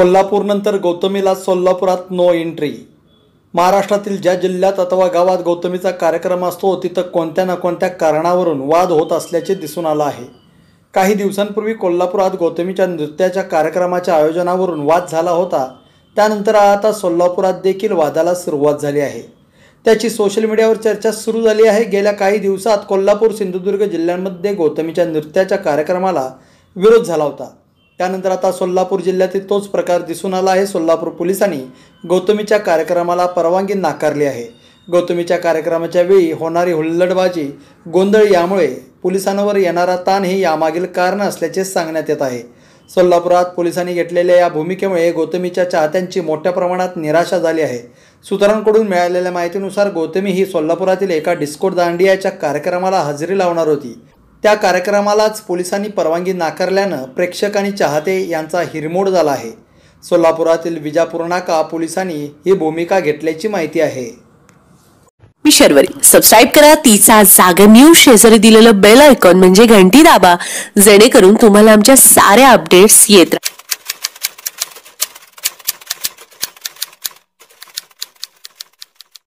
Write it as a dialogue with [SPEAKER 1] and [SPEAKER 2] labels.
[SPEAKER 1] कोल्हापूरनंतर गौतमीला सोलापुरात no entry महाराष्ट्रातील ज्या जिल्ह्यात अथवा गावात गौतमीचा कार्यक्रम असतो तिथं कोणत्या ना कोणत्या कारणावरून वाद होत असल्याचे दिसून आलं आहे काही दिवसांपूर्वी कोल्हापुरात गौतमीच्या नृत्याच्या कार्यक्रमाच्या आयोजनावरून वाद झाला होता त्यानंतर आता सोलापुरात देखील वादाला सुरुवात झाली आहे त्याची सोशल मीडियावर चर्चा सुरू झाली आहे गेल्या काही दिवसात कोल्हापूर सिंधुदुर्ग जिल्ह्यांमध्ये गौतमीच्या नृत्याच्या कार्यक्रमाला विरोध झाला होता त्यानंतर आता सोलापूर जिल्ह्यातील तोच प्रकार दिसून आला आहे सोलापूर पोलिसांनी गौतमीच्या कार्यक्रमाला परवानगी नाकारली आहे गौतमीच्या कार्यक्रमाच्या वेळी होणारी हुल्लडबाजी गोंधळ यामुळे पोलिसांवर येणारा ताण हे यामागील कारण असल्याचे सांगण्यात येत आहे सोलापुरात पोलिसांनी घेतलेल्या या भूमिकेमुळे गौतमीच्या चाहत्यांची मोठ्या प्रमाणात निराशा झाली आहे सूत्रांकडून मिळालेल्या माहितीनुसार गौतमी ही सोलापुरातील एका डिस्को दांडियाच्या कार्यक्रमाला हजेरी लावणार होती त्या कार्यक्रमालाच पोलिसांनी परवानगी नाकारल्यानं प्रेक्षक आणि चाहते यांचा हिरमोड झाला आहे सोलापुरातील विजापूर नाका पोलिसांनी ही भूमिका घेतल्याची माहिती आहे
[SPEAKER 2] मी शर्वरी सबस्क्राईब करा तिचा जागर न्यूज शेजारी दिलेलं बेल आयकॉन म्हणजे घंटी दाबा जेणेकरून तुम्हाला आमच्या साऱ्या अपडेट्स येत